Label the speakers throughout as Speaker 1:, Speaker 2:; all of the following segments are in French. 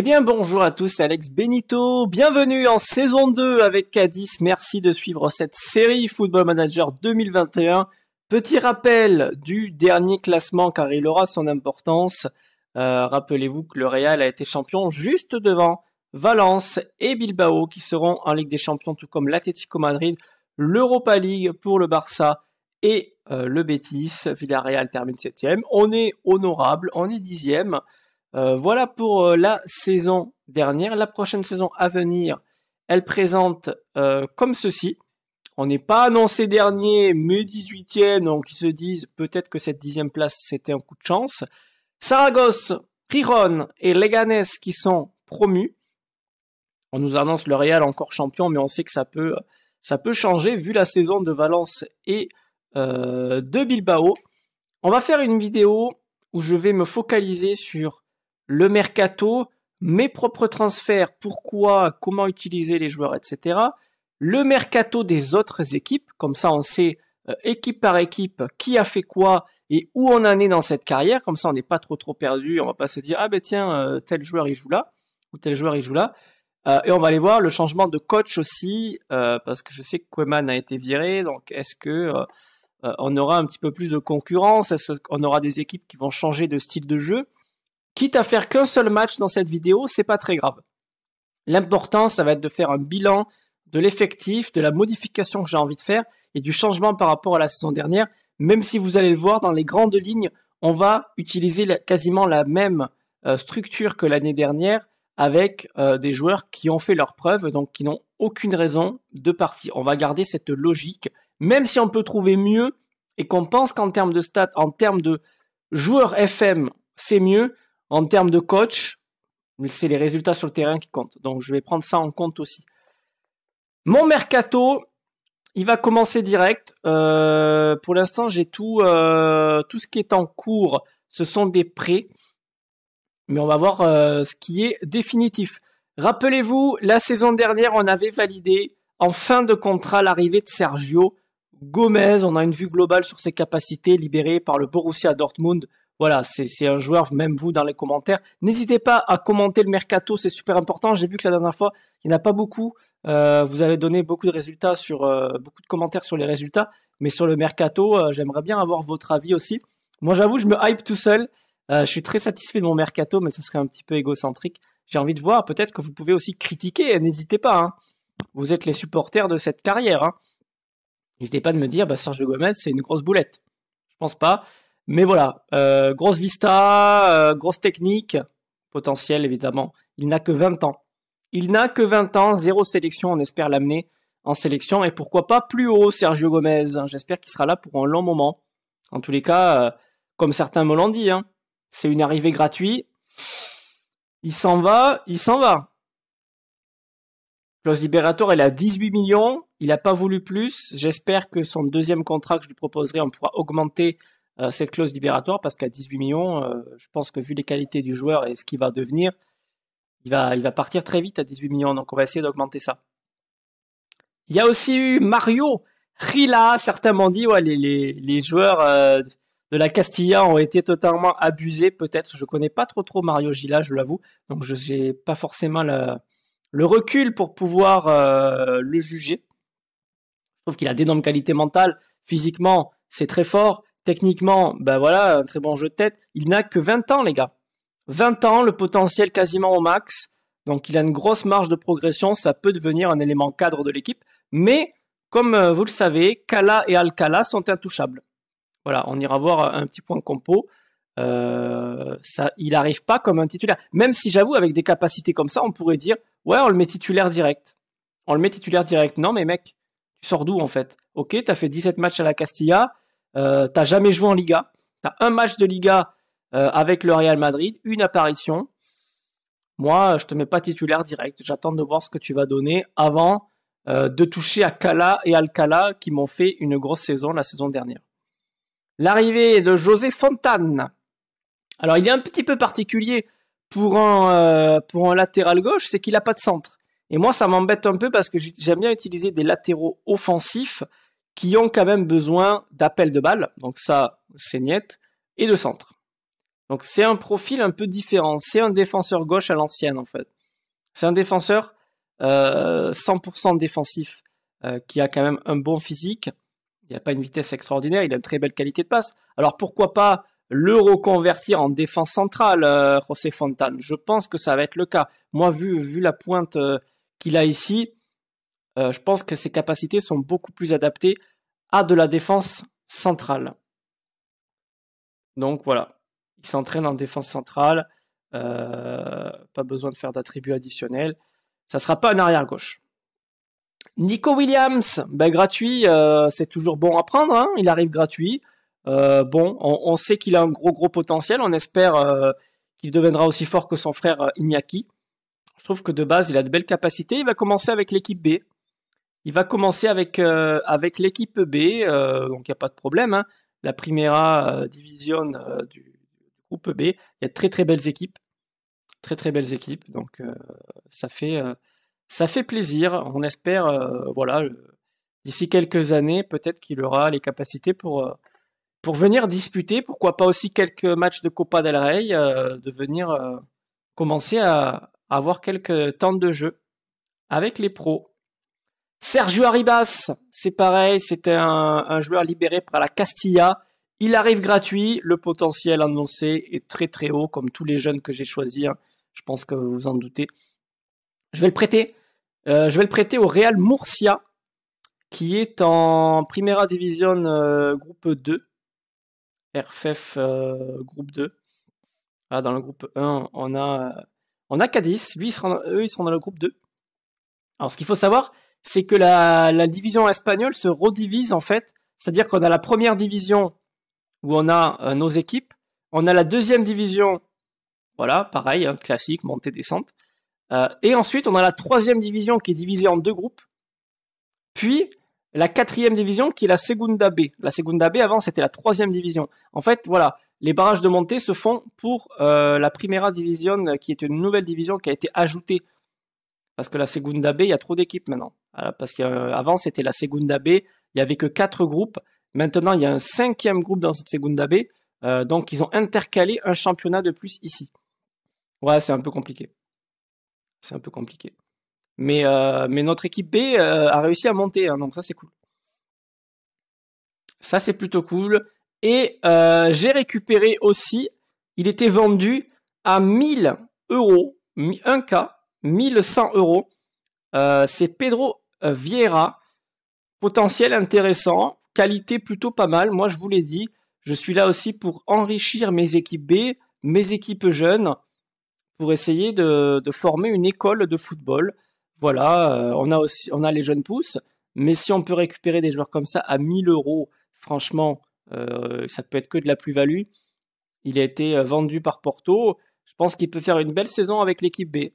Speaker 1: Eh bien bonjour à tous, Alex Benito, bienvenue en saison 2 avec Cadiz, merci de suivre cette série Football Manager 2021. Petit rappel du dernier classement car il aura son importance. Euh, rappelez-vous que le Real a été champion juste devant Valence et Bilbao qui seront en Ligue des Champions tout comme l'Atlético Madrid, l'Europa League pour le Barça et euh, le Betis. Villarreal termine septième. On est honorable, on est dixième. Euh, voilà pour euh, la saison dernière. La prochaine saison à venir, elle présente euh, comme ceci. On n'est pas annoncé dernier, mais 18e, donc ils se disent peut-être que cette dixième place, c'était un coup de chance. Saragosse, Priron et Leganes qui sont promus. On nous annonce le Real encore champion, mais on sait que ça peut, ça peut changer vu la saison de Valence et de Bilbao. On va faire une vidéo où je vais me focaliser sur le mercato, mes propres transferts, pourquoi, comment utiliser les joueurs, etc. Le mercato des autres équipes, comme ça on sait euh, équipe par équipe qui a fait quoi et où on en est dans cette carrière, comme ça on n'est pas trop trop perdu, on va pas se dire ah ben tiens euh, tel joueur il joue là ou tel joueur il joue là. Euh, et on va aller voir le changement de coach aussi, parce que je sais que Koeman a été viré, donc est-ce que on aura un petit peu plus de concurrence Est-ce qu'on aura des équipes qui vont changer de style de jeu Quitte à faire qu'un seul match dans cette vidéo, c'est pas très grave. L'important, ça va être de faire un bilan de l'effectif, de la modification que j'ai envie de faire et du changement par rapport à la saison dernière. Même si vous allez le voir, dans les grandes lignes, on va utiliser quasiment la même euh, structure que l'année dernière avec euh, des joueurs qui ont fait leur preuve, donc qui n'ont aucune raison de partir. On va garder cette logique, même si on peut trouver mieux et qu'on pense qu'en termes de stats, en termes de joueurs FM, c'est mieux, en termes de coach, c'est les résultats sur le terrain qui comptent. Donc je vais prendre ça en compte aussi. Mon mercato, il va commencer direct. Euh, pour l'instant, j'ai tout, euh, tout ce qui est en cours. Ce sont des prêts. Mais on va voir euh, ce qui est définitif. Rappelez-vous, la saison dernière, on avait validé en fin de contrat l'arrivée de Sergio Gomez. On a une vue globale sur ses capacités libérées par le Borussia Dortmund voilà, c'est un joueur, même vous dans les commentaires. N'hésitez pas à commenter le mercato, c'est super important. J'ai vu que la dernière fois, il n'y en a pas beaucoup. Euh, vous avez donné beaucoup de résultats sur euh, beaucoup de commentaires sur les résultats, mais sur le mercato, euh, j'aimerais bien avoir votre avis aussi. Moi, j'avoue, je me hype tout seul. je suis très satisfait de mon mercato, mais ça serait un petit peu égocentrique. J'ai envie de voir, peut-être que vous pouvez aussi critiquer. N'hésitez pas. Hein. Vous êtes les supporters de cette carrière. Hein. N'hésitez pas de me dire, bah, Sergio Gomez, c'est une grosse boulette. Je pense pas. Mais voilà, euh, grosse vista, euh, grosse technique, potentiel évidemment. Il n'a que 20 ans. Il n'a que 20 ans, zéro sélection, on espère l'amener en sélection. Et pourquoi pas plus haut, Sergio Gomez hein. J'espère qu'il sera là pour un long moment. En tous les cas, euh, comme certains me l'ont dit, hein, c'est une arrivée gratuite. Il s'en va, il s'en va. Clause Liberator, elle a 18 millions. Il n'a pas voulu plus. J'espère que son deuxième contrat que je lui proposerai, on pourra augmenter euh, cette clause libératoire parce qu'à 18 millions, euh, je pense que vu les qualités du joueur et ce qu'il va devenir, il va, il va partir très vite à 18 millions. Donc on va essayer d'augmenter ça. Il y a aussi eu Mario Gila, Certains m'ont dit, ouais, les, joueurs euh, de la Castilla ont été totalement abusés, peut-être. Je ne connais pas trop trop Mario Gila, je l'avoue. Donc je n'ai pas forcément le, recul pour pouvoir le juger. Je trouve qu'il a d'énormes qualités mentales. Physiquement, c'est très fort. Techniquement, ben voilà, un très bon jeu de tête. Il n'a que 20 ans, les gars. 20 ans, le potentiel quasiment au max. Donc il a une grosse marge de progression, ça peut devenir un élément cadre de l'équipe. Mais comme euh, vous le savez, Kala et Alcala sont intouchables. Voilà, on ira voir euh, un petit point de compo. Euh, ça, il n'arrive pas comme un titulaire. Même si j'avoue, avec des capacités comme ça, on pourrait dire, ouais, on le met titulaire direct. On le met titulaire direct. Non, mais mec, tu sors d'où en fait Ok, t'as fait 17 matchs à la Castilla, tu euh, t'as jamais joué en Liga, t'as un match de Liga euh, avec le Real Madrid, une apparition. Moi, je te mets pas titulaire direct. J'attends de voir ce que tu vas donner avant euh, de toucher à Cala et Alcala qui m'ont fait une grosse saison la saison dernière. L'arrivée de José Fontane. Alors, il est un petit peu particulier pour pour un latéral gauche, c'est qu'il n'a pas de centre. Et moi, ça m'embête un peu parce que j'aime bien utiliser des latéraux offensifs qui ont quand même besoin d'appel de balle, donc ça, c'est niette, et de centre. Donc c'est un profil un peu différent. C'est un défenseur gauche à l'ancienne, en fait. C'est un défenseur 100% euh, défensif, euh, qui a quand même un bon physique. Il n'a pas une vitesse extraordinaire, il a une très belle qualité de passe. Alors pourquoi pas le reconvertir en défense centrale, euh, José Fontane Je pense que ça va être le cas. Moi, vu, vu la pointe qu'il a ici, euh, je pense que ses capacités sont beaucoup plus adaptées à de la défense centrale. Donc voilà, il s'entraîne en défense centrale, euh, pas besoin de faire d'attributs additionnels. Ça sera pas un arrière gauche. Nico Williams, ben, gratuit, euh, c'est toujours bon à prendre. Hein. il arrive gratuit. bon, on, sait qu'il a un gros gros potentiel. On espère qu'il deviendra aussi fort que son frère Iñaki. Je trouve que de base, il a de belles capacités. Il va commencer avec l'équipe B. Il va commencer avec, euh, avec l'équipe B, euh, donc il n'y a pas de problème. Hein. La Primera euh, Division du groupe B, il y a de très très belles équipes. Très très belles équipes, donc ça, fait, ça fait plaisir. On espère, voilà, d'ici quelques années, peut-être qu'il aura les capacités pour, pour venir disputer, pourquoi pas aussi quelques matchs de Copa del Rey, de venir commencer à, avoir quelques temps de jeu avec les pros. Sergio Arribas, c'est pareil, c'était un, joueur libéré par la Castilla. Il arrive gratuit, le potentiel annoncé est très très haut, comme tous les jeunes que j'ai choisis. Hein. Je pense que vous vous en doutez. Je vais le prêter. Euh, je vais le prêter au Real Murcia, qui est en Primera Division euh, Groupe 2. RFF euh, Groupe 2. Ah, dans le groupe 1, on a, on a Cadiz. Lui, eux, ils seront dans le groupe 2. Alors, ce qu'il faut savoir, c'est que la, division espagnole se redivise en fait. C'est-à-dire qu'on a la première division où on a euh, nos équipes, on a la deuxième division, voilà, pareil, hein, classique, montée-descente. Euh, et ensuite, on a la troisième division qui est divisée en deux groupes. Puis, la quatrième division qui est la Segunda B. La Segunda B, avant, c'était la troisième division. En fait, voilà, les barrages de montée se font pour euh, la Primera Division, qui est une nouvelle division qui a été ajoutée. Parce que la Segunda B, il y a trop d'équipes maintenant parce qu'avant euh, c'était la Segunda B, il n'y avait que quatre groupes. Maintenant il y a un cinquième groupe dans cette Segunda B, euh, donc ils ont intercalé un championnat de plus ici. Ouais, c'est un peu compliqué. C'est un peu compliqué. Mais, euh, notre équipe B a réussi à monter, hein, donc ça c'est cool. Ça c'est plutôt cool. Et j'ai récupéré aussi, il était vendu à 1000 euros, 1K, 1100 euros. Euh, c'est Pedro euh, Vieira, potentiel intéressant, qualité plutôt pas mal. Moi, je vous l'ai dit, je suis là aussi pour enrichir mes équipes B, mes équipes jeunes, pour essayer de, former une école de football. Voilà, euh, on a aussi, on a les jeunes pousses, mais si on peut récupérer des joueurs comme ça à 1000 euros, franchement, ça ça peut être que de la plus-value. Il a été vendu par Porto. Je pense qu'il peut faire une belle saison avec l'équipe B.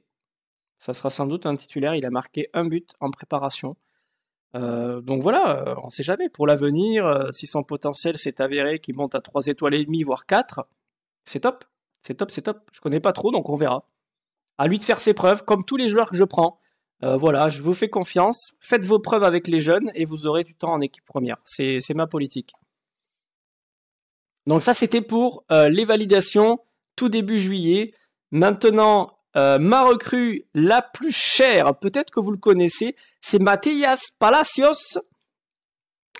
Speaker 1: Ça sera sans doute un titulaire. Il a marqué un but en préparation. Euh, donc voilà, euh, on ne sait jamais. Pour l'avenir, euh, si son potentiel s'est avéré qu'il monte à 3 étoiles et demie, voire 4, c'est top. C'est top, c'est top. Je ne connais pas trop, donc on verra. À lui de faire ses preuves, comme tous les joueurs que je prends. voilà, je vous fais confiance. Faites vos preuves avec les jeunes et vous aurez du temps en équipe première. C'est ma politique. Donc ça, c'était pour les validations tout début juillet. Maintenant, euh, ma recrue la plus chère, peut-être que vous le connaissez, c'est Matthias Palacios,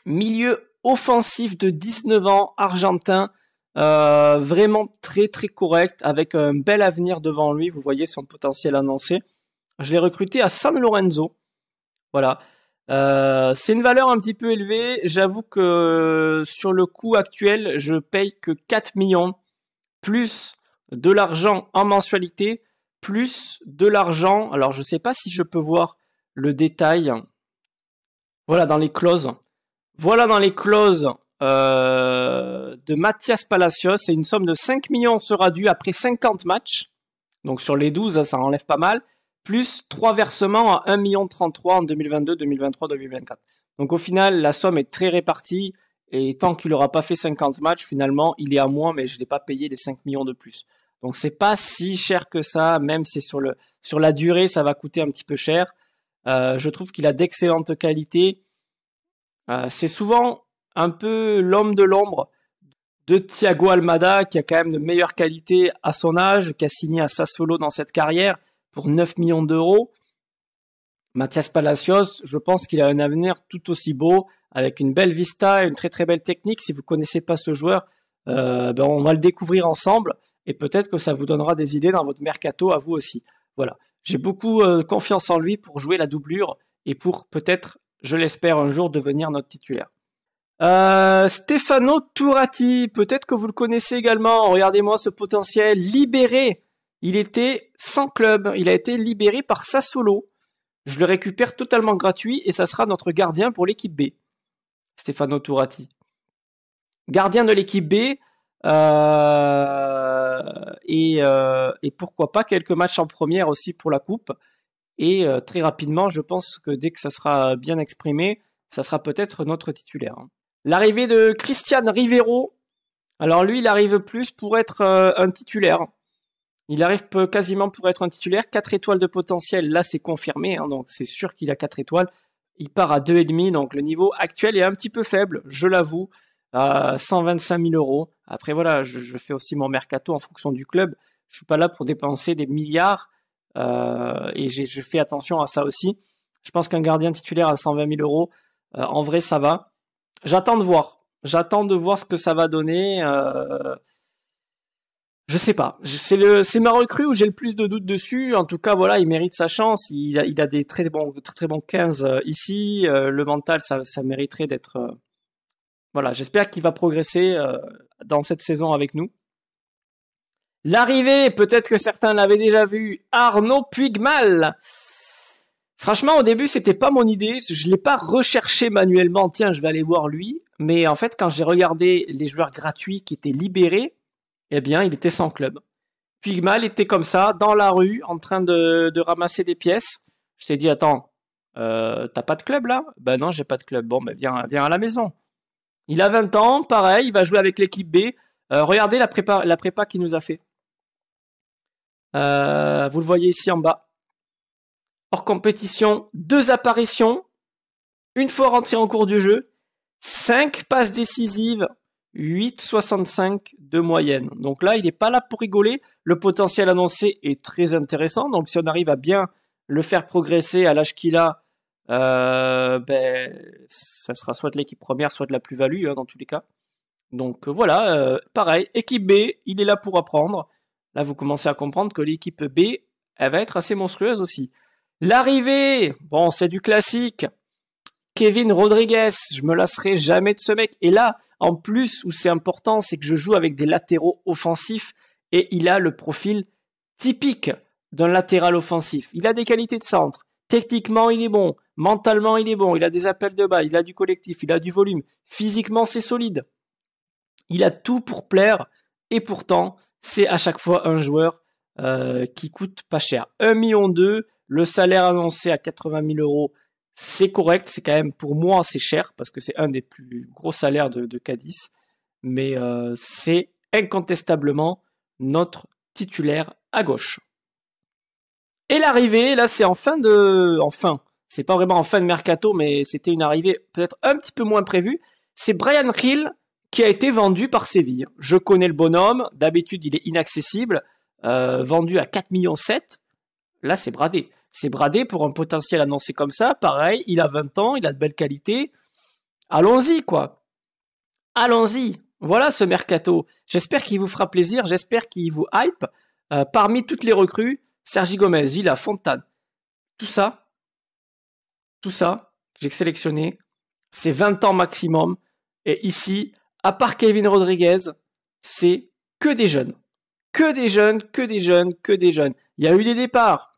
Speaker 1: milieu offensif de 19 ans, argentin, euh, vraiment très très correct, avec un bel avenir devant lui, vous voyez son potentiel annoncé. Je l'ai recruté à San Lorenzo, voilà. Euh, c'est une valeur un petit peu élevée, j'avoue que sur le coût actuel, je paye que 4 millions, plus de l'argent en mensualité, plus de l'argent. Alors, je ne sais pas si je peux voir le détail. Voilà dans les clauses. Voilà dans les clauses euh, de Mathias Palacios. et une somme de 5 millions sera due après 50 matchs. Donc sur les 12, hein, ça enlève pas mal. Plus 3 versements à 1 million 33 en 2022, 2023, 2024. Donc au final, la somme est très répartie. Et tant qu'il n'aura pas fait 50 matchs, finalement, il est à moins, mais je ne l'ai pas payé les 5 millions de plus. Donc n'est pas si cher que ça, même si sur la durée ça va coûter un petit peu cher. Euh, je trouve qu'il a d'excellentes qualités. Euh, c'est souvent un peu l'homme de l'ombre de Thiago Almada qui a quand même de meilleures qualités à son âge, qui a signé à Sassolo dans cette carrière pour 9 millions d'euros. Mathias Palacios, je pense qu'il a un avenir tout aussi beau, avec une belle vista, et une très très belle technique. Si vous ne connaissez pas ce joueur, euh, ben, on va le découvrir ensemble et peut-être que ça vous donnera des idées dans votre mercato à vous aussi. Voilà. J'ai beaucoup euh, confiance en lui pour jouer la doublure et pour peut-être, je l'espère un jour, devenir notre titulaire. Euh, Stefano Turati, peut-être que vous le connaissez également. Regardez-moi ce potentiel libéré. Il était sans club. Il a été libéré par Sassolo. Je le récupère totalement gratuit et ça sera notre gardien pour l'équipe B. Stefano Turati. Gardien de l'équipe B, euh, euh, et, pourquoi pas quelques matchs en première aussi pour la coupe. Et euh, très rapidement, je pense que dès que ça sera bien exprimé, ça sera peut-être notre titulaire. L'arrivée de Christian Rivero. Alors lui, il arrive plus pour être un titulaire. Il arrive quasiment pour être un titulaire. 4 étoiles de potentiel, là c'est confirmé, hein, donc c'est sûr qu'il a 4 étoiles. Il part à 2,5, donc le niveau actuel est un petit peu faible, je l'avoue. 125 000 euros. Après, voilà, je, fais aussi mon mercato en fonction du club. Je suis pas là pour dépenser des milliards euh, et je fais attention à ça aussi. Je pense qu'un gardien titulaire à 120 000 euros, euh, en vrai, ça va. J'attends de voir. J'attends de voir ce que ça va donner. Je euh, je sais pas. C'est le, c'est ma recrue où j'ai le plus de doutes dessus. En tout cas, voilà, il mérite sa chance. Il a, il a des très bons, très, bons 15 ici. le mental, ça, ça mériterait d'être voilà, j'espère qu'il va progresser euh, dans cette saison avec nous. L'arrivée, peut-être que certains l'avaient déjà vu, Arnaud Puigmal. Franchement, au début, c'était pas mon idée. Je l'ai pas recherché manuellement. Tiens, je vais aller voir lui. Mais en fait, quand j'ai regardé les joueurs gratuits qui étaient libérés, eh bien, il était sans club. Puigmal était comme ça, dans la rue, en train de, ramasser des pièces. Je t'ai dit, attends, euh, t'as pas de club là Ben non, j'ai pas de club. Bon, ben viens, viens à la maison. Il a 20 ans, pareil, il va jouer avec l'équipe B. Euh, regardez la prépa, la prépa qu'il nous a fait. Euh, vous le voyez ici en bas. Hors compétition, deux apparitions, une fois rentré en cours du jeu, 5 passes décisives, 8,65 de moyenne. Donc là, il n'est pas là pour rigoler. Le potentiel annoncé est très intéressant. Donc si on arrive à bien le faire progresser à l'âge qu'il a, euh, ben, ça sera soit de l'équipe première, soit de la plus-value hein, dans tous les cas. Donc euh, voilà, euh, pareil, équipe B, il est là pour apprendre. Là, vous commencez à comprendre que l'équipe B, elle va être assez monstrueuse aussi. L'arrivée, bon, c'est du classique. Kevin Rodriguez, je me lasserai jamais de ce mec. Et là, en plus, où c'est important, c'est que je joue avec des latéraux offensifs et il a le profil typique d'un latéral offensif. Il a des qualités de centre, Techniquement, il est bon. Mentalement, il est bon. Il a des appels de bas. Il a du collectif. Il a du volume. Physiquement, c'est solide. Il a tout pour plaire. Et pourtant, c'est à chaque fois un joueur euh, qui coûte pas cher. 1 million le salaire annoncé à 80 000 euros, c'est correct. C'est quand même pour moi assez cher parce que c'est un des plus gros salaires de, de Cadiz. Mais euh, c'est incontestablement notre titulaire à gauche. Et l'arrivée, là, c'est en fin de, enfin, c'est pas vraiment en fin de mercato, mais c'était une arrivée peut-être un petit peu moins prévue. C'est Brian Hill qui a été vendu par Séville. Je connais le bonhomme. D'habitude, il est inaccessible. Euh, vendu à 4,7 millions. Là, c'est bradé. C'est bradé pour un potentiel annoncé comme ça. Pareil, il a 20 ans, il a de belles qualités. Allons-y, quoi. Allons-y. Voilà ce mercato. J'espère qu'il vous fera plaisir. J'espère qu'il vous hype. Euh, parmi toutes les recrues, Sergi Gomez, il a Fontane. Tout ça, tout ça, j'ai sélectionné, c'est 20 ans maximum. Et ici, à part Kevin Rodriguez, c'est que des jeunes. Que des jeunes, que des jeunes, que des jeunes. Il y a eu des départs.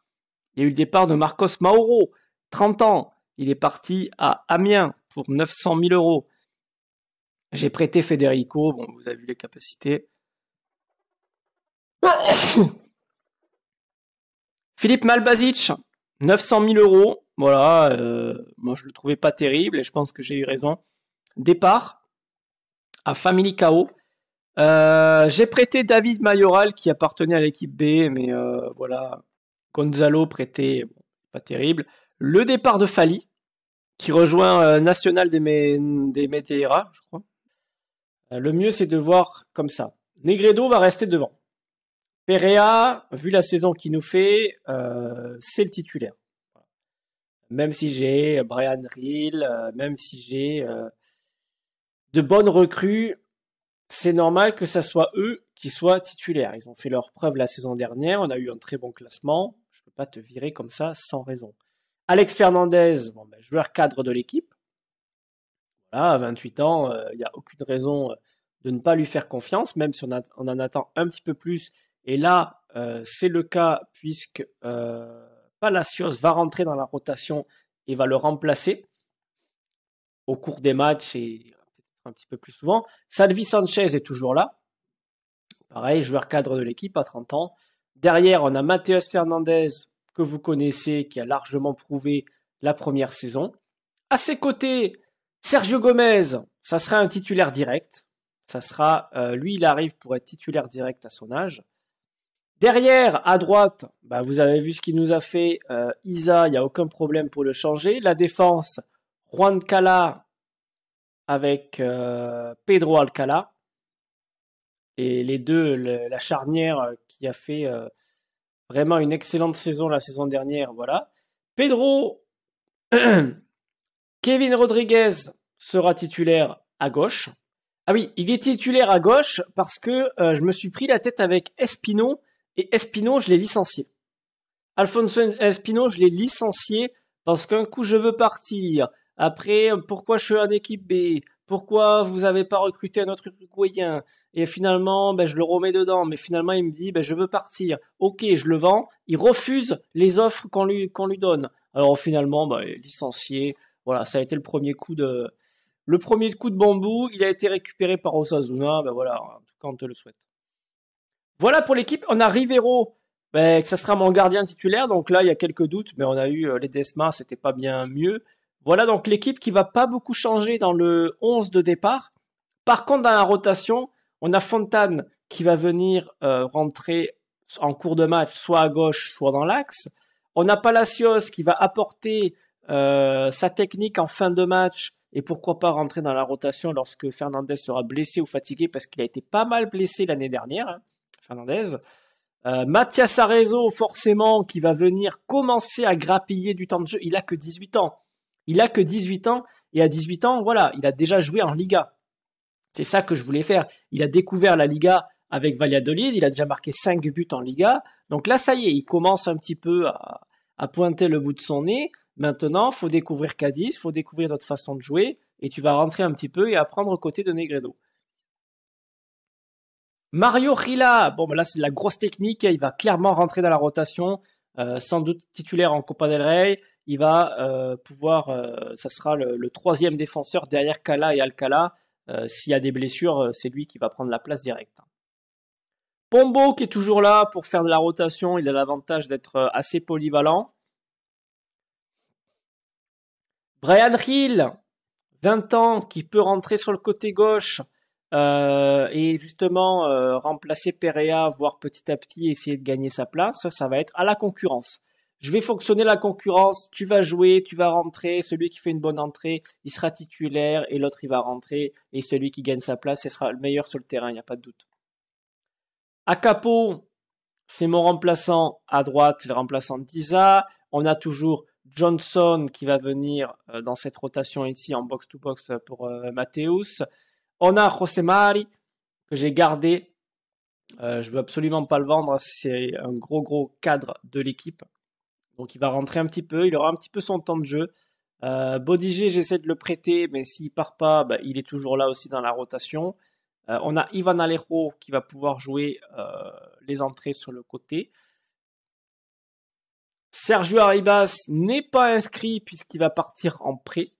Speaker 1: Il y a eu le départ de Marcos Mauro, 30 ans. Il est parti à Amiens pour 900 000 euros. J'ai prêté Federico, bon, vous avez vu les capacités. Philippe Malbazic, 900 000 euros. Voilà, euh, moi je le trouvais pas terrible et je pense que j'ai eu raison. Départ à Family KO. Euh, j'ai prêté David Mayoral qui appartenait à l'équipe B, mais euh, voilà, Gonzalo prêté, pas terrible. Le départ de Fali qui rejoint National des, des je crois. le mieux c'est de voir comme ça. Negredo va rester devant. Perea, vu la saison qu'il nous fait, euh, c'est le titulaire. Même si j'ai euh, Brian Reel, euh, même si j'ai de bonnes recrues, c'est normal que ce soit eux qui soient titulaires. Ils ont fait leur preuve la saison dernière, on a eu un très bon classement. Je ne peux pas te virer comme ça sans raison. Alex Fernandez, ben, joueur cadre de l'équipe. Voilà, à 28 ans, il n'y a aucune raison de ne pas lui faire confiance, même si on en attend un petit peu plus et là, euh, c'est le cas puisque euh, Palacios va rentrer dans la rotation et va le remplacer au cours des matchs et un petit peu plus souvent. Salvi Sanchez est toujours là. Pareil, joueur cadre de l'équipe à 30 ans. Derrière, on a Mateus Fernandez, que vous connaissez, qui a largement prouvé la première saison. À ses côtés, Sergio Gomez, ça sera un titulaire direct. Ça sera, euh, lui, il arrive pour être titulaire direct à son âge. Derrière, à droite, bah, vous avez vu ce qu'il nous a fait. Euh, Isa, il n'y a aucun problème pour le changer. La défense, Juan Cala avec euh, Pedro Alcala. Et les deux, la charnière euh, qui a fait vraiment une excellente saison la saison dernière. Voilà. Pedro, Kevin Rodriguez sera titulaire à gauche. Ah oui, il est titulaire à gauche parce que je me suis pris la tête avec Espino et Espino, je l'ai licencié. Alfonso Espino, je l'ai licencié parce qu'un coup, je veux partir. Après, pourquoi je suis en équipe B Pourquoi vous n'avez pas recruté un autre Uruguayen Et finalement, ben, je le remets dedans. Mais finalement, il me dit, ben, je veux partir. Ok, je le vends. Il refuse les offres qu'on lui, lui donne. Alors finalement, ben, licencié. Voilà, ça a été le premier coup de... Le premier coup de bambou, il a été récupéré par Osasuna. Ben voilà, quand on te le souhaite. Voilà pour l'équipe. On a Rivero, ben, ça sera mon gardien titulaire. Donc là, il y a quelques doutes, mais on a eu euh, les Desma, c'était pas bien mieux. Voilà donc l'équipe qui va pas beaucoup changer dans le 11 de départ. Par contre, dans la rotation, on a Fontane qui va venir euh, rentrer en cours de match, soit à gauche, soit dans l'axe. On a Palacios qui va apporter euh, sa technique en fin de match et pourquoi pas rentrer dans la rotation lorsque Fernandez sera blessé ou fatigué parce qu'il a été pas mal blessé l'année dernière. Hein. Euh, Mathias Arezzo, forcément, qui va venir commencer à grappiller du temps de jeu. Il a que 18 ans. Il a que 18 ans. Et à 18 ans, voilà, il a déjà joué en Liga. C'est ça que je voulais faire. Il a découvert la Liga avec Valladolid. Il a déjà marqué 5 buts en Liga. Donc là, ça y est, il commence un petit peu à, pointer le bout de son nez. Maintenant, faut découvrir Cadiz, faut découvrir notre façon de jouer. Et tu vas rentrer un petit peu et apprendre côté de Negredo. Mario Rila, bon bah là c'est de la grosse technique, il va clairement rentrer dans la rotation, euh, sans doute titulaire en Copa del Rey, il va euh, pouvoir, euh, ça sera le, troisième défenseur derrière Cala et Alcala, s'il y a des blessures c'est lui qui va prendre la place directe. Pombo qui est toujours là pour faire de la rotation, il a l'avantage d'être assez polyvalent. Brian Hill, 20 ans, qui peut rentrer sur le côté gauche, euh, et justement euh, remplacer Perea, voire petit à petit essayer de gagner sa place, ça, ça va être à la concurrence. Je vais fonctionner la concurrence, tu vas jouer, tu vas rentrer, celui qui fait une bonne entrée, il sera titulaire et l'autre il va rentrer et celui qui gagne sa place, il sera le meilleur sur le terrain, il n'y a pas de doute. A capot, c'est mon remplaçant à droite, le remplaçant d'Isa. On a toujours Johnson qui va venir euh, dans cette rotation ici en box-to-box pour Mateus. On a José que j'ai gardé. Je euh, je veux absolument pas le vendre. C'est un gros, gros cadre de l'équipe. Donc, il va rentrer un petit peu. Il aura un petit peu son temps de jeu. Euh, Bodiger, j'essaie de le prêter, mais s'il part pas, bah, il est toujours là aussi dans la rotation. Euh, on a Ivan Alejo qui va pouvoir jouer les entrées sur le côté. Sergio Arribas n'est pas inscrit puisqu'il va partir en prêt.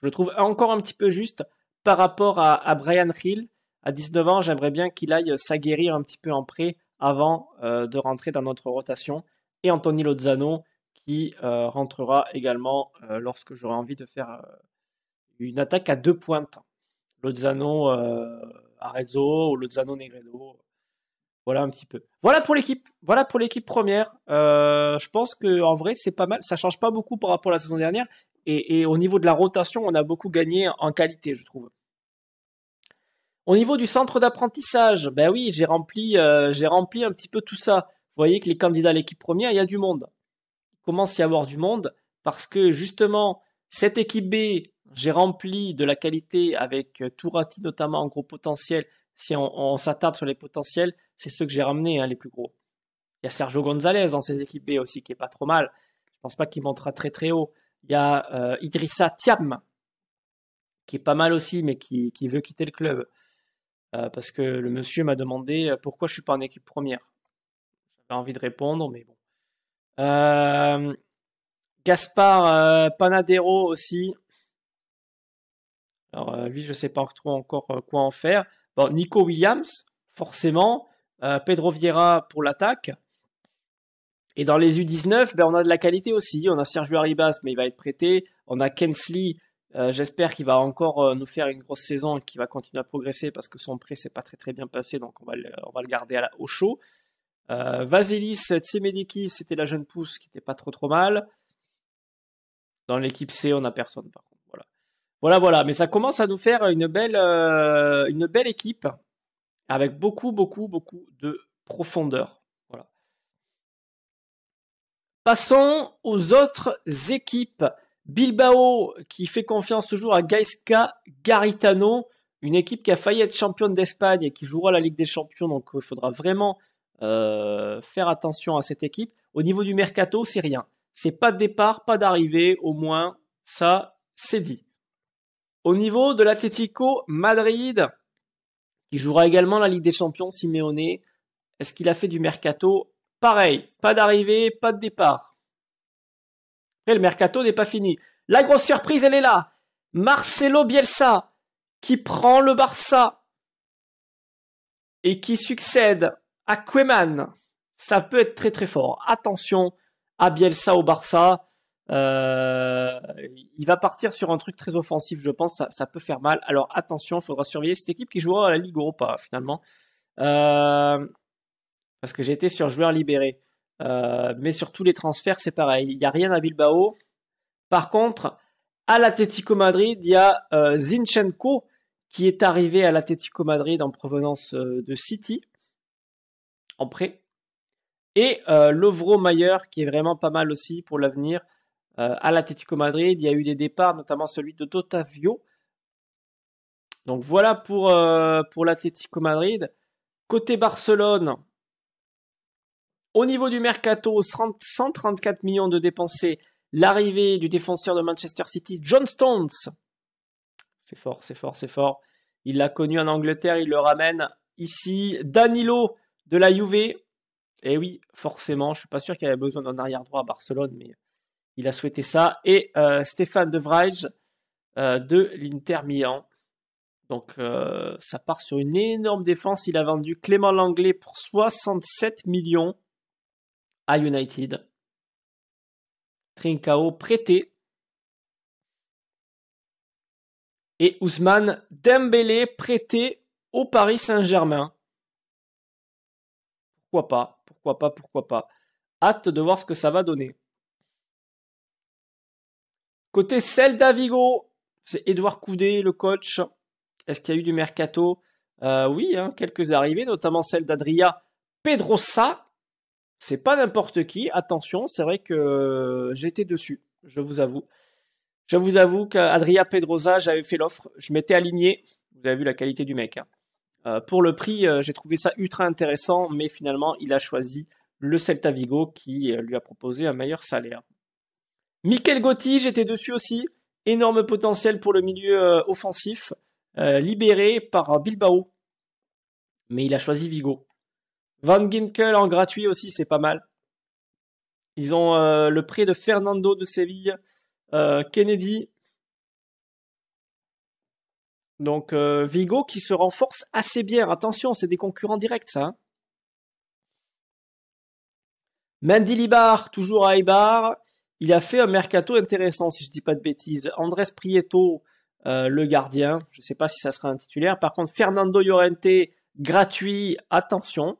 Speaker 1: Je le trouve encore un petit peu juste par rapport à, Brian Hill, à 19 ans, j'aimerais bien qu'il aille s'aguerrir un petit peu en prêt avant euh, de rentrer dans notre rotation. Et Anthony Lozano qui euh, rentrera également euh, lorsque j'aurai envie de faire une attaque à deux pointes. Lozano Arezzo ou Lozano Negredo. Voilà un petit peu. Voilà pour l'équipe. Voilà pour l'équipe première. je pense que en vrai c'est pas mal. Ça change pas beaucoup par rapport à la saison dernière. et au niveau de la rotation, on a beaucoup gagné en qualité, je trouve. Au niveau du centre d'apprentissage, ben oui, j'ai rempli, euh, j'ai rempli un petit peu tout ça. Vous voyez que les candidats à l'équipe première, il y a du monde. Il commence à y avoir du monde parce que justement, cette équipe B, j'ai rempli de la qualité avec euh, Tourati notamment en gros potentiel. Si on, s'attarde sur les potentiels, c'est ceux que j'ai ramenés, hein, les plus gros. Il y a Sergio Gonzalez dans cette équipe B aussi qui est pas trop mal. Je pense pas qu'il montera très très haut. Il y a euh, Idrissa Thiam qui est pas mal aussi mais qui veut quitter le club. Euh, parce que le monsieur m'a demandé euh, pourquoi je ne suis pas en équipe première. J'avais envie de répondre, mais bon. Euh, Gaspard Panadero aussi. Alors lui, je sais pas trop encore quoi en faire. Bon, Nico Williams, forcément. Pedro Vieira pour l'attaque. Et dans les U19, ben, on a de la qualité aussi. On a Sergio Arribas, mais il va être prêté. On a Kensley, euh, j'espère qu'il va encore euh, nous faire une grosse saison et qu'il va continuer à progresser parce que son prêt s'est pas très très bien passé, donc on va le, on va le garder au chaud. Euh, Vasilis Tsemedekis, c'était la jeune pousse qui n'était pas trop trop mal. Dans l'équipe C, on n'a personne par contre. Voilà. voilà, voilà. Mais ça commence à nous faire une belle, une belle équipe avec beaucoup, beaucoup, beaucoup de profondeur. Voilà. Passons aux autres équipes. Bilbao qui fait confiance toujours à Gaisca Garitano, une équipe qui a failli être championne d'Espagne et qui jouera la Ligue des Champions, donc il faudra vraiment euh, faire attention à cette équipe. Au niveau du mercato, c'est rien. C'est pas de départ, pas d'arrivée, au moins ça c'est dit. Au niveau de l'Atlético Madrid, qui jouera également la Ligue des Champions, Simeone, est-ce qu'il a fait du mercato Pareil, pas d'arrivée, pas de départ le mercato n'est pas fini. La grosse surprise, elle est là. Marcelo Bielsa, qui prend le Barça et qui succède à Queman. Ça peut être très très fort. Attention à Bielsa au Barça. Euh, il va partir sur un truc très offensif, je pense. Ça, peut faire mal. Alors attention, il faudra surveiller cette équipe qui jouera à la Ligue Europa finalement. Euh, parce que j'étais sur joueur libéré. Euh, mais sur tous les transferts, c'est pareil. Il n'y a rien à Bilbao. Par contre, à l'Atlético Madrid, il y a euh, Zinchenko qui est arrivé à l'Atlético Madrid en provenance euh, de City, en prêt. Et Lovro Mayer qui est vraiment pas mal aussi pour l'avenir. à l'Atlético Madrid, il y a eu des départs, notamment celui de Totavio. Donc voilà pour, pour l'Atlético Madrid. Côté Barcelone, au niveau du mercato, 134 millions de dépensés. L'arrivée du défenseur de Manchester City, John Stones. C'est fort, c'est fort, c'est fort. Il l'a connu en Angleterre, il le ramène ici. Danilo de la Juve. Et eh oui, forcément, je ne suis pas sûr qu'il avait besoin d'un arrière droit à Barcelone, mais il a souhaité ça. Et euh, Stéphane De Vrij euh, de l'Inter Milan. Donc euh, ça part sur une énorme défense. Il a vendu Clément Langlais pour 67 millions à United. Trincao prêté. Et Ousmane Dembélé prêté au Paris Saint-Germain. Pourquoi pas Pourquoi pas Pourquoi pas Hâte de voir ce que ça va donner. Côté celle Vigo, c'est Edouard Coudet le coach. Est-ce qu'il y a eu du mercato euh, Oui, hein, quelques arrivées, notamment celle d'Adria Pedrosa, c'est pas n'importe qui. Attention, c'est vrai que euh, j'étais dessus, je vous avoue. Je vous avoue qu'Adria Pedrosa, j'avais fait l'offre. Je m'étais aligné. Vous avez vu la qualité du mec. Hein. Euh, pour le prix, euh, j'ai trouvé ça ultra intéressant, mais finalement, il a choisi le Celta Vigo qui lui a proposé un meilleur salaire. Mikel Gotti, j'étais dessus aussi. Énorme potentiel pour le milieu offensif, libéré par Bilbao. Mais il a choisi Vigo. Van Ginkel en gratuit aussi, c'est pas mal. Ils ont euh, le prix de Fernando de Séville, euh, Kennedy. Donc euh, Vigo qui se renforce assez bien. Attention, c'est des concurrents directs ça. Hein. Libar, toujours à Ibar. Il a fait un mercato intéressant, si je dis pas de bêtises. Andrés Prieto, le gardien. Je ne sais pas si ça sera un titulaire. Par contre, Fernando Llorente, gratuit. Attention.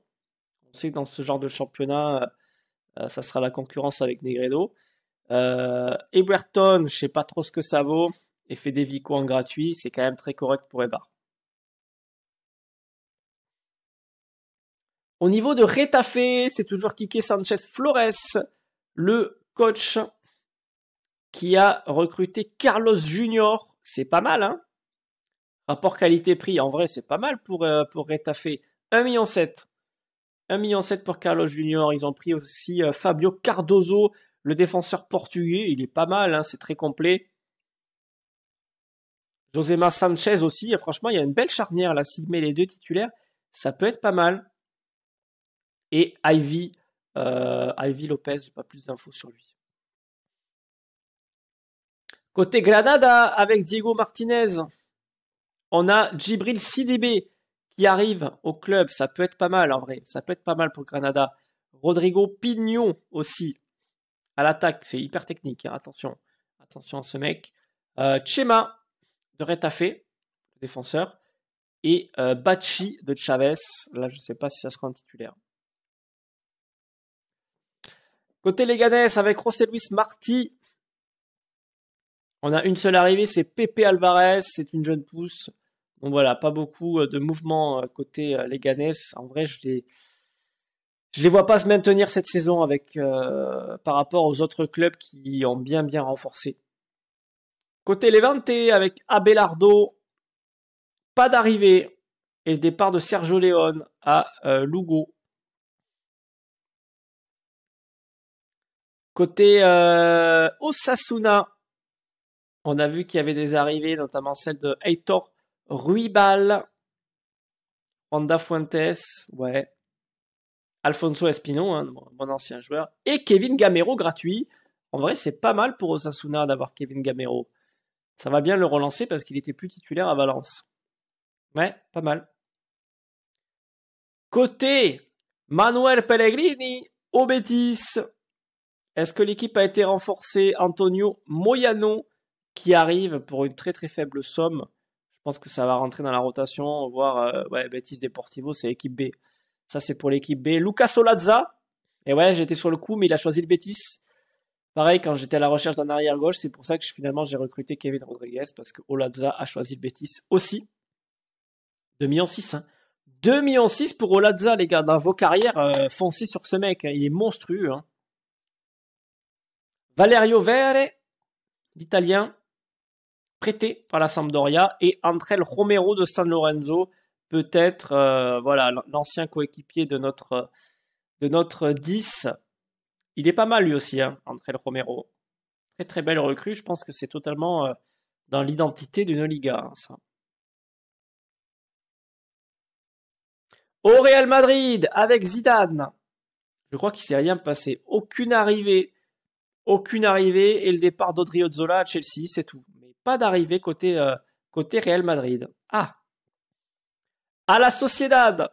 Speaker 1: On sait que dans ce genre de championnat, euh, euh, ça sera la concurrence avec Negredo. Euh, Eberton, je sais pas trop ce que ça vaut. Et fait des en gratuit, c'est quand même très correct pour Ebar. Au niveau de Retafe, c'est toujours Kike Sanchez Flores, le coach qui a recruté Carlos Junior. C'est pas mal, hein Rapport qualité-prix, en vrai, c'est pas mal pour, pour Retafe. 1,7 million. 1,7 million pour Carlos Junior. Ils ont pris aussi euh, Fabio Cardozo, le défenseur portugais. Il est pas mal, hein, c'est très complet. Josema Sanchez aussi. franchement, il y a une belle charnière là. S'il met les deux titulaires, ça peut être pas mal. Et Ivy, euh, Ivy Lopez, pas plus d'infos sur lui. Côté Granada, avec Diego Martinez, on a Djibril Sidibé, qui arrive au club, ça peut être pas mal en vrai, ça peut être pas mal pour Granada. Rodrigo Pignon aussi à l'attaque, c'est hyper technique, hein. attention, attention à ce mec. Euh, Chema de Retafe, défenseur, et euh, Bachi de Chavez, là je ne sais pas si ça sera un titulaire. Côté Leganés, avec José Luis Marti, on a une seule arrivée, c'est Pepe Alvarez, c'est une jeune pousse. Donc voilà, pas beaucoup euh, de mouvements euh, côté euh, Leganés. En vrai, je les, je les vois pas se maintenir cette saison avec, par rapport aux autres clubs qui ont bien bien renforcé. Côté Levante, avec Abelardo, pas d'arrivée et le départ de Sergio Leone à Lugo. Côté Osasuna, on a vu qu'il y avait des arrivées, notamment celle de Heitor Ruibal. Panda Fuentes, ouais. Alfonso Espino, un hein, bon ancien joueur. Et Kevin Gamero gratuit. En vrai, c'est pas mal pour Osasuna d'avoir Kevin Gamero. Ça va bien le relancer parce qu'il était plus titulaire à Valence. Ouais, pas mal. Côté Manuel Pellegrini au Betis. Est-ce que l'équipe a été renforcée Antonio Moyano qui arrive pour une très très faible somme je pense que ça va rentrer dans la rotation, voir. Euh, ouais, Betis Deportivo, c'est équipe B. Ça, c'est pour l'équipe B. Lucas Olazza, et ouais, j'étais sur le coup, mais il a choisi le Betis. Pareil, quand j'étais à la recherche d'un arrière gauche, c'est pour ça que finalement j'ai recruté Kevin Rodriguez parce que Olaza a choisi le Betis aussi. 2,6 millions. Hein. 2,6 millions pour Olaza, les gars. Dans vos carrières, euh, foncez sur ce mec. Hein. Il est monstrueux. Hein. Valerio Vere, l'italien prêté par la Sampdoria, et Entrel Romero de San Lorenzo, peut-être euh, voilà l'ancien coéquipier de notre, de notre 10. Il est pas mal lui aussi, hein, Romero. Très très belle recrue, je pense que c'est totalement euh, dans l'identité d'une Liga. Hein, Au Real Madrid, avec Zidane, je crois qu'il s'est rien passé. Aucune arrivée, aucune arrivée et le départ Zola à Chelsea, c'est tout pas d'arrivée côté, euh, côté Real Madrid. Ah À la Sociedad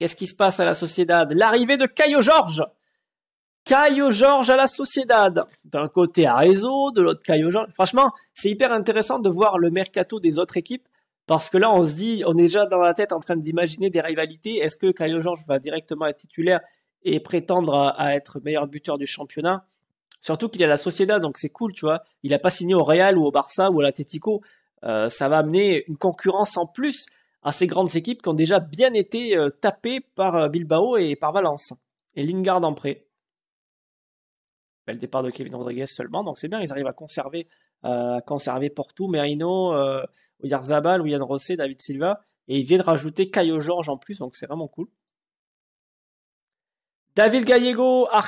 Speaker 1: Qu'est-ce qui se passe à la Sociedad L'arrivée de Caio Georges Caio Georges à la Sociedad. D'un côté à réseau, de l'autre Caio george Franchement, c'est hyper intéressant de voir le mercato des autres équipes parce que là, on se dit, on est déjà dans la tête en train d'imaginer des rivalités. Est-ce que Caio Georges va directement être titulaire et prétendre à être meilleur buteur du championnat Surtout qu'il y a la Sociedad, donc c'est cool, tu vois. Il n'a pas signé au Real ou au Barça ou à la Tetico. Euh, ça va amener une concurrence en plus à ces grandes équipes qui ont déjà bien été euh, tapées par euh, Bilbao et par Valence. Et Lingard en prêt. le départ de Kevin Rodriguez seulement, donc c'est bien, ils arrivent à conserver, conserver Porto, Merino, Oyarzabal, William Rosset, David Silva, et ils viennent rajouter Caio Georges en plus, donc c'est vraiment cool. David Gallego, à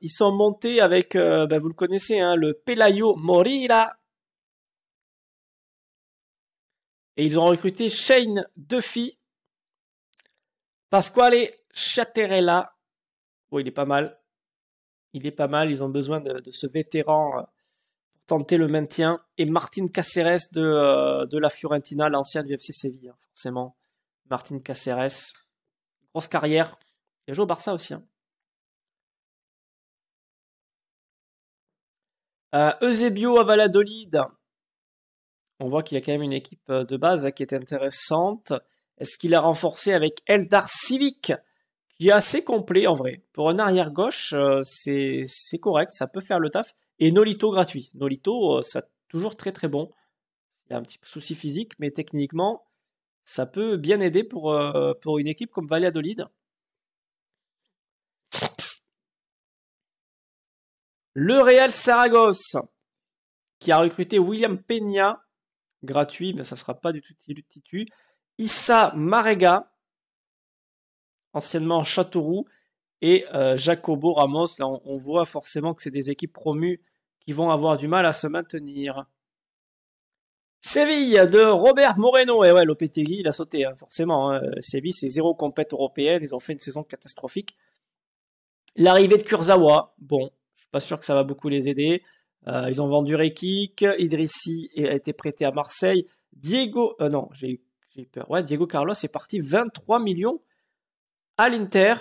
Speaker 1: ils sont montés avec, euh, ben, vous le connaissez, hein, le Pelayo Morira. Et ils ont recruté Shane Duffy, Pasquale Chatterella. Bon, il est pas mal. Il est pas mal. Ils ont besoin de, ce vétéran euh, pour tenter le maintien. Et Martin Caceres euh, de, la Fiorentina, l'ancien du FC Séville, hein, forcément. Martin Caceres. Grosse carrière, il a joué au Barça aussi. Hein. Euh, Eusebio à Valladolid. On voit qu'il y a quand même une équipe euh, de base hein, qui est intéressante. Est-ce qu'il a renforcé avec Eldar Civic qui est assez complet en vrai. Pour un arrière-gauche, euh, c'est correct, ça peut faire le taf. Et Nolito gratuit. Nolito, ça toujours très très bon. Il y a un petit souci physique, mais techniquement, ça peut bien aider pour, pour une équipe comme Valladolid. Le Real Saragosse, qui a recruté William Peña, gratuit, mais ça ne sera pas du tout titu. Issa Marega, anciennement Châteauroux, et euh, Jacobo Ramos. Là, on, voit forcément que c'est des équipes promues qui vont avoir du mal à se maintenir. Séville de Robert Moreno. Et ouais, l'OPTG, il a sauté, hein, forcément. Hein. Séville, c'est zéro compète européenne. Ils ont fait une saison catastrophique. L'arrivée de Kurzawa, bon, je suis pas sûr que ça va beaucoup les aider. Euh, ils ont vendu Rekik, Idrissi a été prêté à Marseille. Diego, euh, non, j'ai eu peur. Ouais, Diego Carlos est parti 23 millions à l'Inter.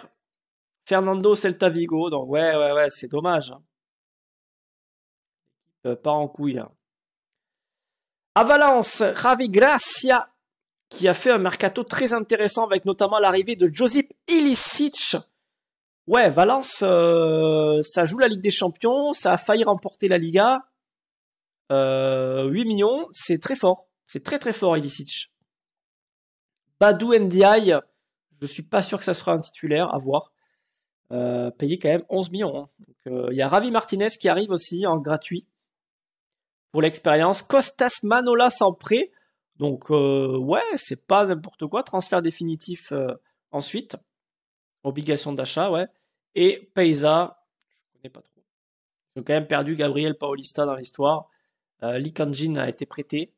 Speaker 1: Fernando Celta Vigo, donc ouais, ouais, ouais, c'est dommage. Hein. Euh, pas en couille. À hein. Valence, Javi Gracia, qui a fait un mercato très intéressant avec notamment l'arrivée de Josip Ilicic ouais, Valence, euh, ça joue la Ligue des Champions, ça a failli remporter la Liga. Euh, 8 millions, c'est très fort. C'est très très fort, Ilicic. Badou NDI, je suis pas sûr que ça sera un titulaire, à voir. Euh, payé quand même 11 millions. Il hein. euh, y a Ravi Martinez qui arrive aussi en gratuit pour l'expérience. Costas Manolas en prêt. Donc ouais, c'est pas n'importe quoi. Transfert définitif ensuite. Obligation d'achat, ouais. Et Paysa, je connais pas trop. Ils ont quand même perdu Gabriel Paulista dans l'histoire. Euh, a été prêté.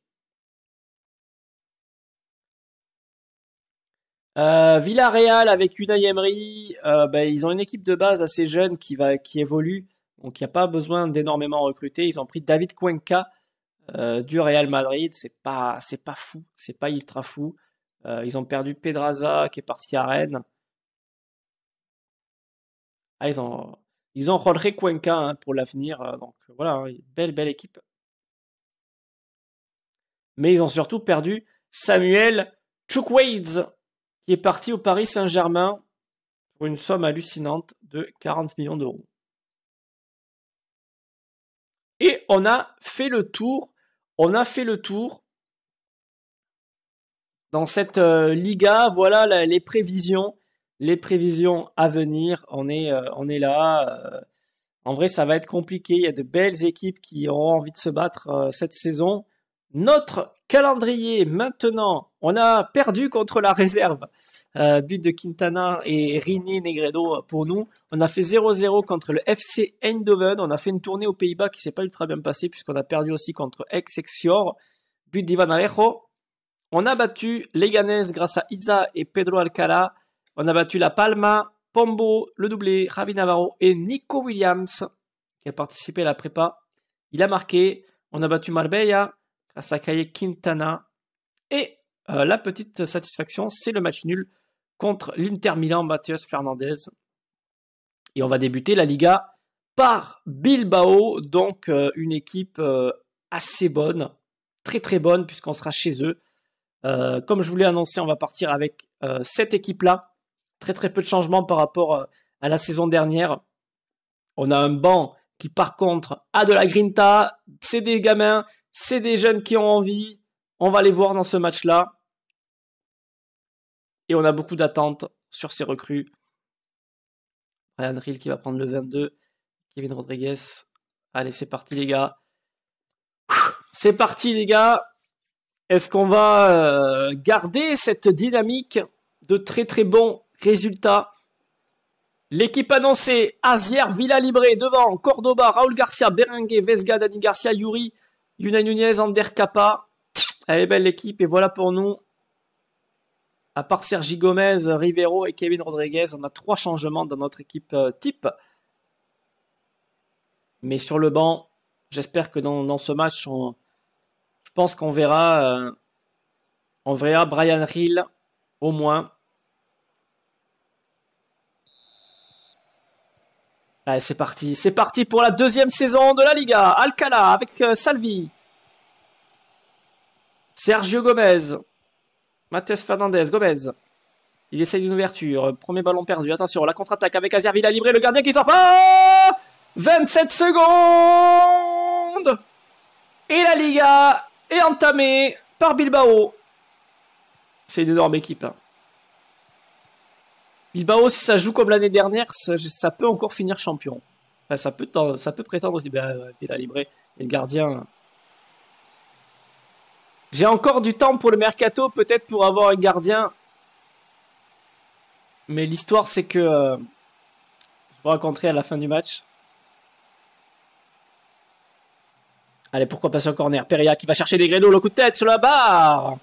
Speaker 1: Euh, Villarreal avec une Emery, euh, ben, ils ont une équipe de base assez jeune qui, va, qui évolue, donc il n'y a pas besoin d'énormément recruter. Ils ont pris David Cuenca euh, du Real Madrid, c'est pas, c'est pas fou, c'est pas ultra fou. Euh, ils ont perdu Pedraza qui est parti à Rennes. Ah, ils, ont, ils Cuenca hein, pour l'avenir. Euh, donc euh, voilà, hein, belle, belle équipe. Mais ils ont surtout perdu Samuel Chukwueze, qui est parti au Paris Saint-Germain pour une somme hallucinante de 40 millions d'euros. Et on a fait le tour. On a fait le tour dans cette euh, Liga. Voilà les prévisions les prévisions à venir, on est, euh, on est là. Euh, en vrai, ça va être compliqué. Il y a de belles équipes qui auront envie de se battre euh, cette saison. Notre calendrier maintenant, on a perdu contre la réserve. but de Quintana et Rini Negredo pour nous. On a fait 0-0 contre le FC Eindhoven. On a fait une tournée aux Pays-Bas qui s'est pas ultra bien passée puisqu'on a perdu aussi contre Excelsior. But d'Ivan Alejo. On a battu Leganés grâce à Iza et Pedro Alcala. On a battu La Palma, Pombo, le doublé, Javi Navarro et Nico Williams, qui a participé à la prépa. Il a marqué. On a battu Marbella, grâce à Quintana. Et euh, la petite satisfaction, c'est le match nul contre l'Inter Milan, Mathias Fernandez. Et on va débuter la Liga par Bilbao, donc euh, une équipe euh, assez bonne, très très bonne, puisqu'on sera chez eux. comme je vous l'ai annoncé, on va partir avec cette équipe-là très très peu de changements par rapport euh, à la saison dernière. On a un banc qui par contre a de la grinta, c'est des gamins, c'est des jeunes qui ont envie, on va les voir dans ce match-là. Et on a beaucoup d'attentes sur ces recrues. Ryan Hill qui va prendre le 22, Kevin Rodriguez. Allez, c'est parti les gars. C'est parti les gars. Est-ce qu'on va euh, garder cette dynamique de très très bon Résultat, l'équipe annoncée, Azier, Villa Libre devant, Cordoba, Raúl Garcia, Berenguer, Vesga, Dani Garcia, Yuri, Yuna Nunez, Ander Kappa. Elle est belle l'équipe et voilà pour nous. À part Sergi Gomez, Rivero et Kevin Rodriguez, on a trois changements dans notre équipe euh, type. Mais sur le banc, j'espère que dans, ce match, je pense qu'on verra, euh, verra Brian Hill au moins Allez, c'est parti. C'est parti pour la deuxième saison de la Liga. Alcala avec euh, Salvi. Sergio Gomez. Matheus Fernandez. Gomez. Il essaye une ouverture. Premier ballon perdu. Attention, la contre-attaque avec Azerville a Le gardien qui sort pas. 27 secondes. Et la Liga est entamée par Bilbao. C'est une énorme équipe. Hein. Bilbao, si ça joue comme l'année dernière, ça, peut encore finir champion. Enfin, ça peut, ça peut prétendre bah, euh, Il a et le gardien. J'ai encore du temps pour le mercato, peut-être pour avoir un gardien. Mais l'histoire, c'est que euh, je vous raconterai à la fin du match. Allez, pourquoi passer un corner Peria qui va chercher des grédos, le coup de tête sur la barre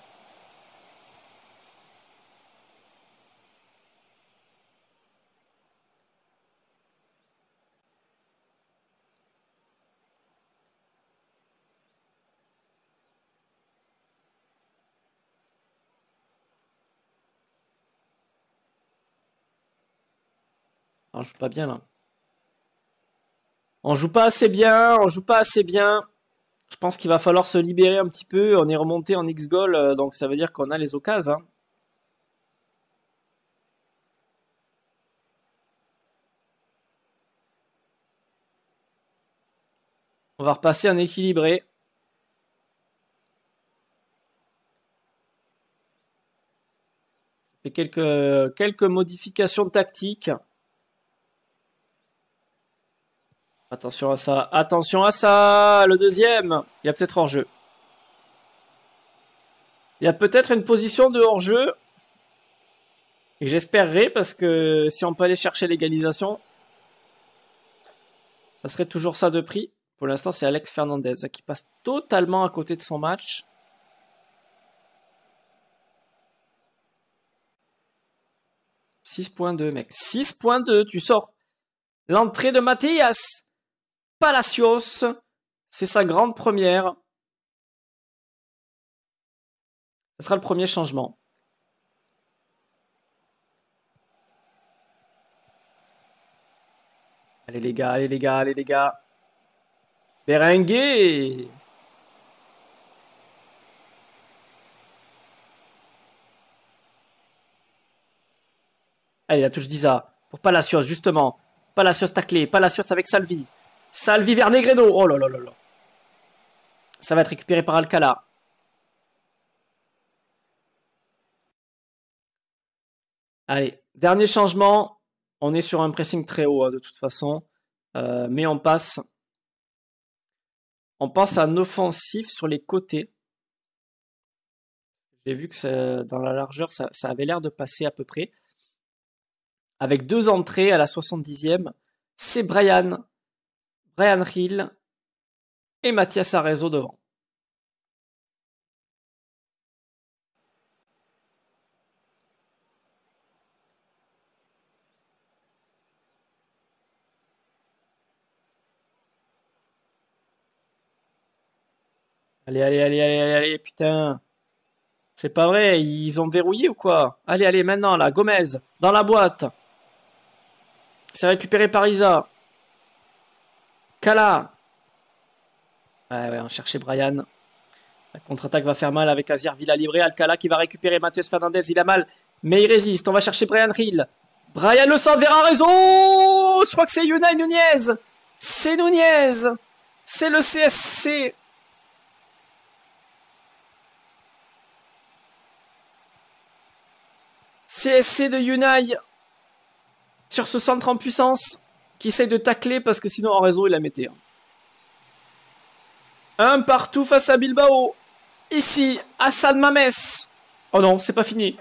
Speaker 1: On joue pas bien là. On joue pas assez bien, on joue pas assez bien. Je pense qu'il va falloir se libérer un petit peu. On est remonté en X-Goal, euh, donc ça veut dire qu'on a les occasions. Hein. On va repasser en équilibré. Fait quelques, quelques modifications tactiques. Attention à ça, attention à ça Le deuxième Il y a peut-être hors-jeu. Il y a peut-être une position de hors-jeu. Et j'espérerais parce que si on peut aller chercher l'égalisation, ça serait toujours ça de prix. Pour l'instant, c'est Alex Fernandez qui passe totalement à côté de son match. « 6.2, mec. 6.2, tu sors. L'entrée de Mathias. Palacios. C'est sa grande première. Ce sera le premier changement. Allez les gars, allez les gars, allez les gars. Berenguer Allez, la touche d'Isa pour Palacios, justement. Palacios taclé, Palacios avec Salvi. Salvi vers Oh là là là là. Ça va être récupéré par Alcala. Allez, dernier changement. On est sur un pressing très haut hein, de toute façon. Euh, mais on passe. On passe à un offensif sur les côtés. J'ai vu que dans la largeur, ça, ça avait l'air de passer à peu près. Avec deux entrées à la 70e, c'est Brian Ryan Hill et Mathias Arezzo devant. Allez, allez, allez, allez, allez, putain. C'est pas vrai, ils ont verrouillé ou quoi Allez, allez, maintenant, là, Gomez, dans la boîte. C'est récupéré par Isa. Kala. Ouais, ouais, on cherchait Brian. La contre-attaque va faire mal avec Azir Villa Libre. Alcala qui va récupérer Mathias Fernandez. Il a mal, mais il résiste. On va chercher Brian Hill. Brian le sort vers un réseau. Je crois que c'est Yuna Nunez. C'est Nunez. C'est le CSC. CSC de Yunai sur ce centre en puissance qui essaye de tacler parce que sinon en réseau il la mettait. Hein. Un partout face à Bilbao. Ici, Hassan Mames. Oh non, c'est pas fini.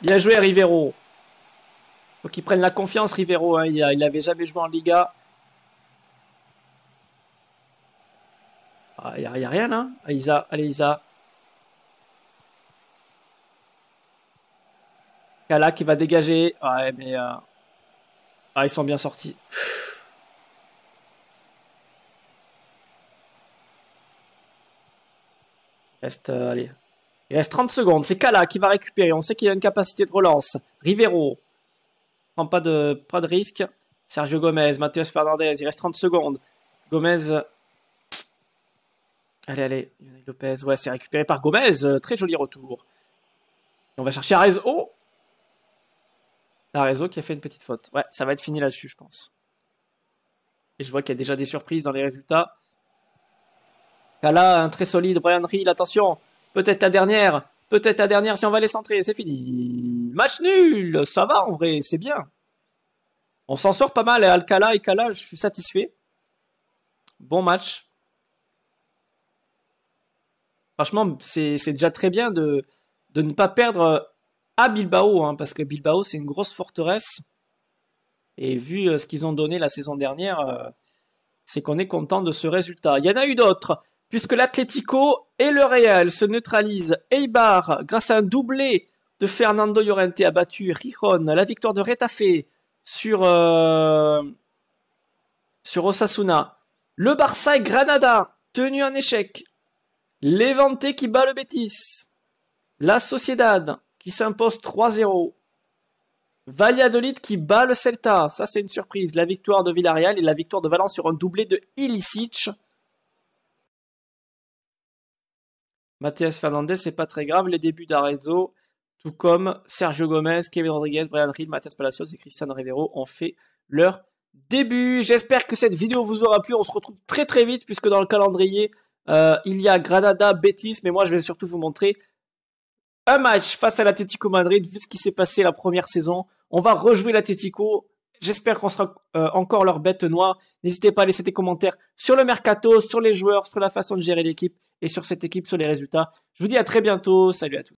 Speaker 1: Bien joué Rivero. Faut qu'il prenne la confiance Rivero. Hein. Il n'avait jamais joué en Liga. Il ah, n'y a, rien là. Hein. Ah, Isa, allez Isa. Kala qui va dégager. Ouais, mais euh, ah, ils sont bien sortis. Reste, euh, allez. Il reste 30 secondes. C'est Kala qui va récupérer. On sait qu'il a une capacité de relance. Rivero. Prend pas de, pas de risque. Sergio Gomez, Matheus Fernandez. Il reste 30 secondes. Gomez. Allez, allez. Lopez. Ouais, c'est récupéré par Gomez. Très joli retour. On va chercher Arez. Oh la réseau qui a fait une petite faute. Ouais, ça va être fini là-dessus, je pense. Et je vois qu'il y a déjà des surprises dans les résultats. Kala, un très solide Brian Reed, attention. Peut-être la dernière. Peut-être la dernière si on va les centrer. C'est fini. Match nul. Ça va en vrai, c'est bien. On s'en sort pas mal. Alcala et Kala, je suis satisfait. Bon match. Franchement, c'est déjà très bien de, de ne pas perdre à Bilbao, hein, parce que Bilbao, c'est une grosse forteresse. Et vu euh, ce qu'ils ont donné la saison dernière, euh, c'est qu'on est content de ce résultat. Il y en a eu d'autres, puisque l'Atlético et le Real se neutralisent. Eibar, grâce à un doublé de Fernando Llorente, a battu Rijon. La victoire de Retafe sur, euh, sur Osasuna. Le Barça et Granada, tenu en échec. Levante qui bat le Betis. La Sociedad, qui s'impose 3-0. Valladolid qui bat le Celta. Ça, c'est une surprise. La victoire de Villarreal et la victoire de Valence sur un doublé de Ilicic. Mathias Fernandez, c'est pas très grave. Les débuts d'Arezzo, tout comme Sergio Gomez, Kevin Rodriguez, Brian Reed, Mathias Palacios et Cristian Rivero ont fait leur début. J'espère que cette vidéo vous aura plu. On se retrouve très très vite puisque dans le calendrier, euh, il y a Granada, Betis, mais moi je vais surtout vous montrer un match face à l'Atlético Madrid, vu ce qui s'est passé la première saison. On va rejouer l'Atlético. J'espère qu'on sera euh, encore leur bête noire. N'hésitez pas à laisser des commentaires sur le mercato, sur les joueurs, sur la façon de gérer l'équipe et sur cette équipe, sur les résultats. Je vous dis à très bientôt. Salut à tous.